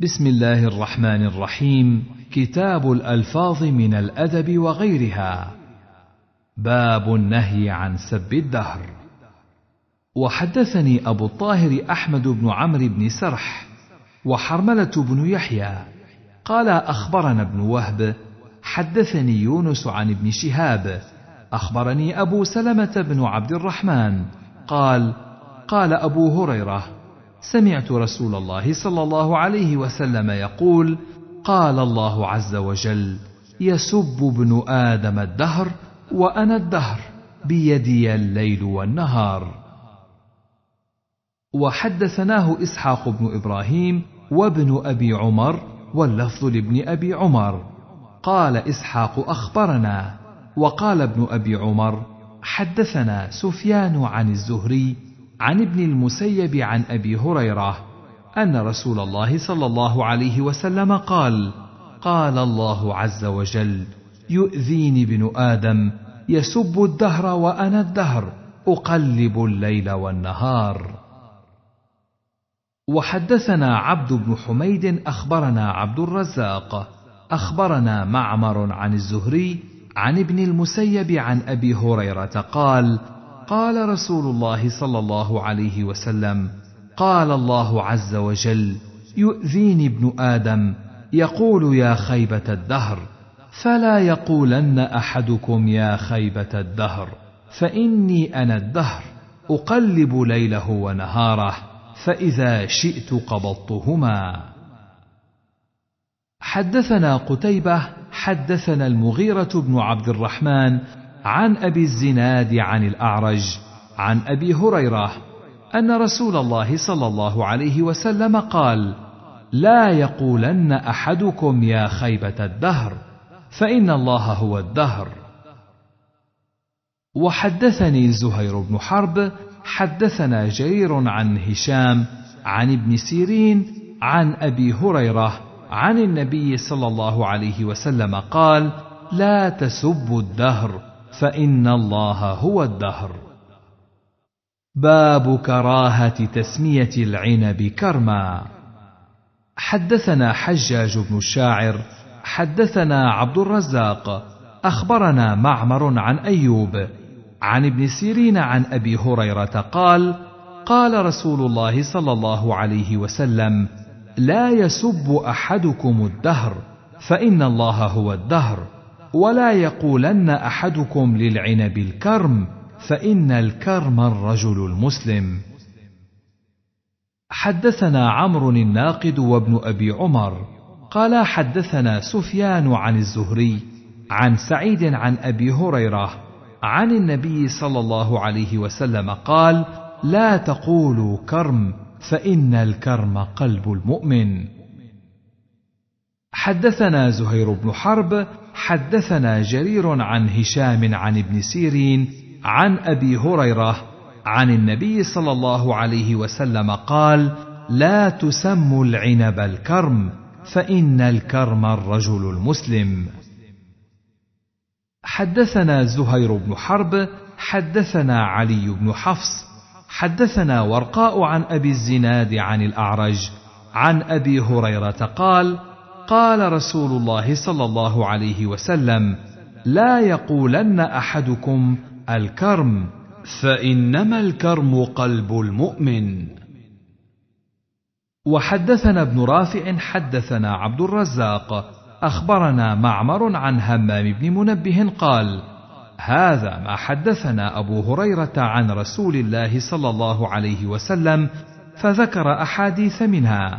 بسم الله الرحمن الرحيم كتاب الألفاظ من الأدب وغيرها باب النهي عن سب الدهر وحدثني أبو الطاهر أحمد بن عمرو بن سرح وحرملة بن يحيى قال أخبرنا ابن وهب حدثني يونس عن ابن شهاب أخبرني أبو سلمة بن عبد الرحمن قال قال أبو هريرة سمعت رسول الله صلى الله عليه وسلم يقول قال الله عز وجل يسب ابن ادم الدهر وانا الدهر بيدي الليل والنهار وحدثناه اسحاق بن ابراهيم وابن ابي عمر واللفظ لابن ابي عمر قال اسحاق اخبرنا وقال ابن ابي عمر حدثنا سفيان عن الزهري عن ابن المسيب عن ابي هريره ان رسول الله صلى الله عليه وسلم قال قال الله عز وجل يؤذيني ابن ادم يسب الدهر وانا الدهر اقلب الليل والنهار وحدثنا عبد بن حميد اخبرنا عبد الرزاق اخبرنا معمر عن الزهري عن ابن المسيب عن ابي هريره قال قال رسول الله صلى الله عليه وسلم قال الله عز وجل يؤذيني ابن ادم يقول يا خيبه الدهر فلا يقولن احدكم يا خيبه الدهر فاني انا الدهر اقلب ليله ونهاره فاذا شئت قبضتهما حدثنا قتيبه حدثنا المغيره بن عبد الرحمن عن أبي الزناد عن الأعرج عن أبي هريرة أن رسول الله صلى الله عليه وسلم قال: لا يقولن أحدكم يا خيبة الدهر، فإن الله هو الدهر. وحدثني زهير بن حرب حدثنا جرير عن هشام عن ابن سيرين عن ابي هريره عن النبي صلى الله عليه وسلم قال لا تسبوا الدهر فان الله هو الدهر باب كراهه تسميه العنب كرما حدثنا حجاج بن الشاعر حدثنا عبد الرزاق اخبرنا معمر عن ايوب عن ابن سيرين عن ابي هريره قال قال رسول الله صلى الله عليه وسلم لا يسب احدكم الدهر فان الله هو الدهر ولا يقولن احدكم للعنب الكرم فان الكرم الرجل المسلم حدثنا عمرو الناقد وابن ابي عمر قال حدثنا سفيان عن الزهري عن سعيد عن ابي هريره عن النبي صلى الله عليه وسلم قال لا تقولوا كرم فان الكرم قلب المؤمن حدثنا زهير بن حرب حدثنا جرير عن هشام عن ابن سيرين عن ابي هريره عن النبي صلى الله عليه وسلم قال لا تسموا العنب الكرم فان الكرم الرجل المسلم حدثنا زهير بن حرب حدثنا علي بن حفص حدثنا ورقاء عن ابي الزناد عن الاعرج عن ابي هريره قال قال رسول الله صلى الله عليه وسلم لا يقولن احدكم الكرم فانما الكرم قلب المؤمن وحدثنا ابن رافع حدثنا عبد الرزاق اخبرنا معمر عن همام بن منبه قال هذا ما حدثنا ابو هريره عن رسول الله صلى الله عليه وسلم فذكر احاديث منها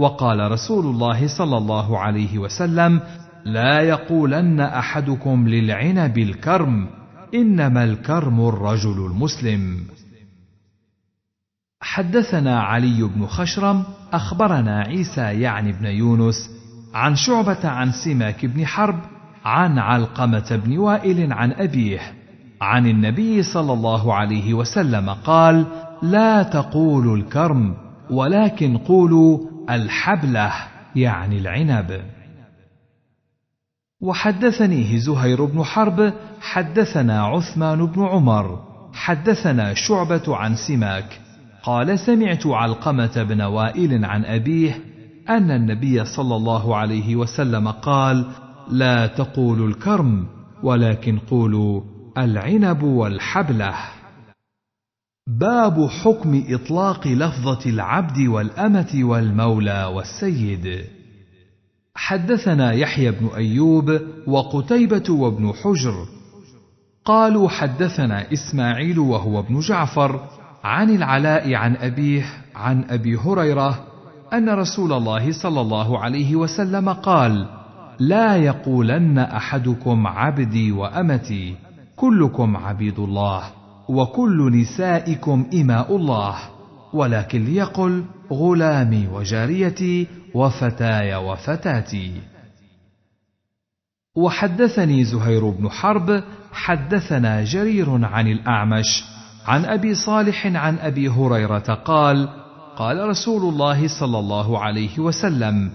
وقال رسول الله صلى الله عليه وسلم لا يقولن احدكم للعنب الكرم انما الكرم الرجل المسلم حدثنا علي بن خشرم اخبرنا عيسى يعني بن يونس عن شعبه عن سماك بن حرب عن علقمه بن وائل عن ابيه عن النبي صلى الله عليه وسلم قال لا تقولوا الكرم ولكن قولوا الحبله يعني العنب وحدثنيه زهير بن حرب حدثنا عثمان بن عمر حدثنا شعبه عن سماك قال سمعت علقمه بن وائل عن ابيه ان النبي صلى الله عليه وسلم قال لا تقولوا الكرم ولكن قولوا العنب والحبله باب حكم اطلاق لفظه العبد والامه والمولى والسيد حدثنا يحيى بن ايوب وقتيبه وابن حجر قالوا حدثنا اسماعيل وهو ابن جعفر عن العلاء عن ابيه عن ابي هريره ان رسول الله صلى الله عليه وسلم قال لا يقولن احدكم عبدي وامتي كلكم عبيد الله وكل نسائكم إماء الله ولكن ليقل غلامي وجاريتي وفتاي وفتاتي وحدثني زهير بن حرب حدثنا جرير عن الأعمش عن أبي صالح عن أبي هريرة قال قال رسول الله صلى الله عليه وسلم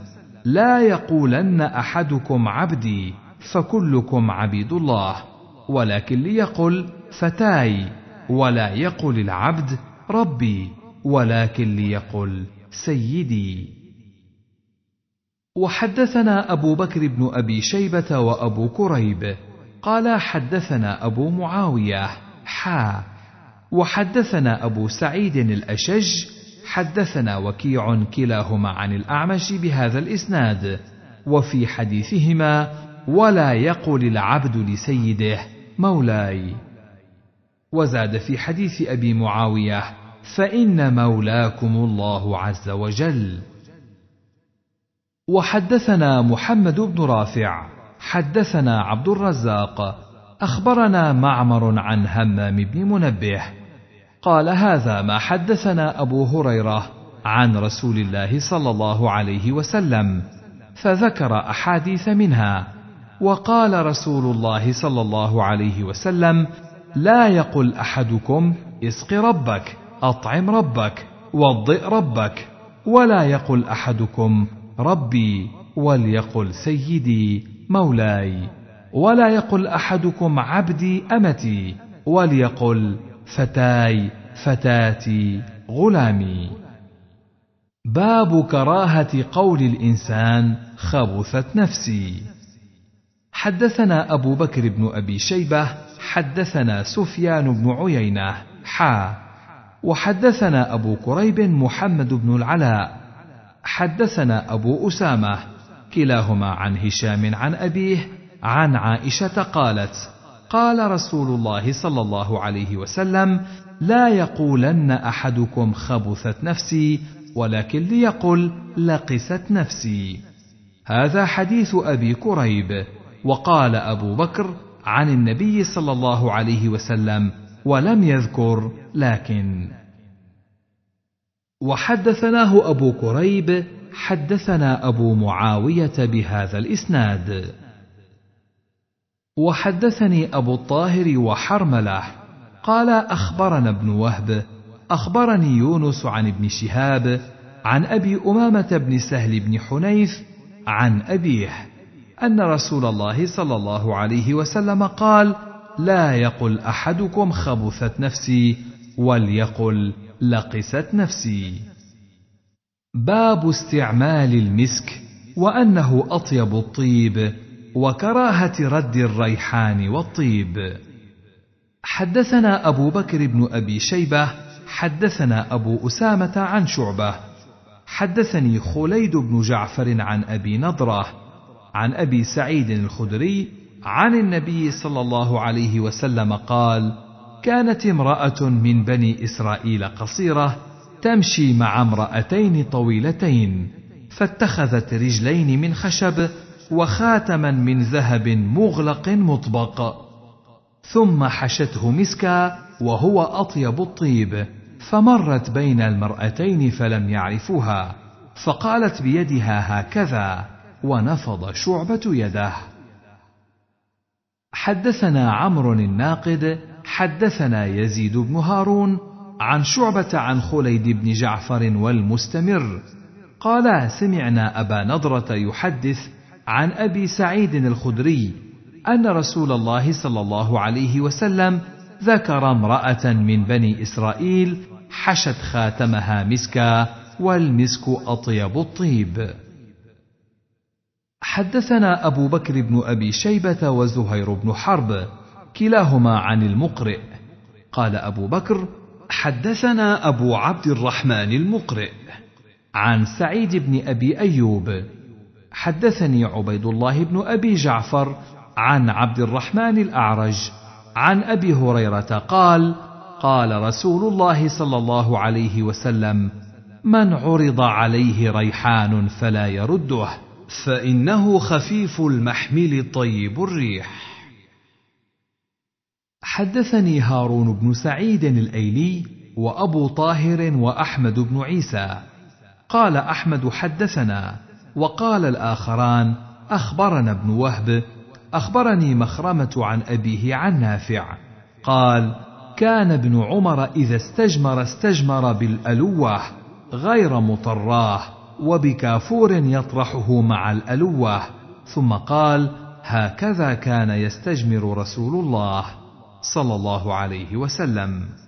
لا يقولن أحدكم عبدي فكلكم عبيد الله ولكن ليقل فتاي ولا يقل العبد ربي ولكن ليقل سيدي وحدثنا ابو بكر بن ابي شيبه وابو كريب قال حدثنا ابو معاويه حا وحدثنا ابو سعيد الاشج حدثنا وكيع كلاهما عن الاعمش بهذا الاسناد وفي حديثهما ولا يقل العبد لسيده مولاي وزاد في حديث ابي معاويه فان مولاكم الله عز وجل وحدثنا محمد بن رافع حدثنا عبد الرزاق اخبرنا معمر عن همام بن منبه قال هذا ما حدثنا ابو هريره عن رسول الله صلى الله عليه وسلم فذكر احاديث منها وقال رسول الله صلى الله عليه وسلم لا يقل احدكم اسق ربك اطعم ربك وضئ ربك ولا يقل احدكم ربي وليقل سيدي مولاي ولا يقل احدكم عبدي امتي وليقل فتاي فتاتي غلامي باب كراهه قول الانسان خبثت نفسي حدثنا ابو بكر بن ابي شيبه حدثنا سفيان بن عيينة حا وحدثنا أبو كريب محمد بن العلاء حدثنا أبو أسامة كلاهما عن هشام عن أبيه عن عائشة قالت قال رسول الله صلى الله عليه وسلم لا يقولن أحدكم خبثت نفسي ولكن ليقل لقست نفسي هذا حديث أبي كريب وقال أبو بكر عن النبي صلى الله عليه وسلم ولم يذكر لكن وحدثناه ابو كريب حدثنا ابو معاويه بهذا الاسناد وحدثني ابو الطاهر وحرمله قال اخبرنا ابن وهب اخبرني يونس عن ابن شهاب عن ابي امامه بن سهل بن حنيف عن ابيه ان رسول الله صلى الله عليه وسلم قال لا يقل احدكم خبثت نفسي وليقل لقست نفسي باب استعمال المسك وانه اطيب الطيب وكراهه رد الريحان والطيب حدثنا ابو بكر بن ابي شيبه حدثنا ابو اسامه عن شعبه حدثني خليد بن جعفر عن ابي نضره عن ابي سعيد الخدري عن النبي صلى الله عليه وسلم قال كانت امراه من بني اسرائيل قصيره تمشي مع امراتين طويلتين فاتخذت رجلين من خشب وخاتما من ذهب مغلق مطبق ثم حشته مسكا وهو اطيب الطيب فمرت بين المراتين فلم يعرفوها فقالت بيدها هكذا ونفض شعبة يده. حدثنا عمرو الناقد حدثنا يزيد بن هارون عن شعبة عن خليد بن جعفر والمستمر قال سمعنا أبا نضرة يحدث عن أبي سعيد الخدري أن رسول الله صلى الله عليه وسلم ذكر امرأة من بني إسرائيل حشت خاتمها مسكا والمسك أطيب الطيب حدثنا أبو بكر بن أبي شيبة وزهير بن حرب كلاهما عن المقرئ قال أبو بكر حدثنا أبو عبد الرحمن المقرئ عن سعيد بن أبي أيوب حدثني عبيد الله بن أبي جعفر عن عبد الرحمن الأعرج عن أبي هريرة قال قال رسول الله صلى الله عليه وسلم من عرض عليه ريحان فلا يرده فانه خفيف المحمل طيب الريح حدثني هارون بن سعيد الايلي وابو طاهر واحمد بن عيسى قال احمد حدثنا وقال الاخران اخبرنا ابن وهب اخبرني مخرمه عن ابيه عن نافع قال كان ابن عمر اذا استجمر استجمر بالالوه غير مطراه وبكافور يطرحه مع الألوه ثم قال هكذا كان يستجمر رسول الله صلى الله عليه وسلم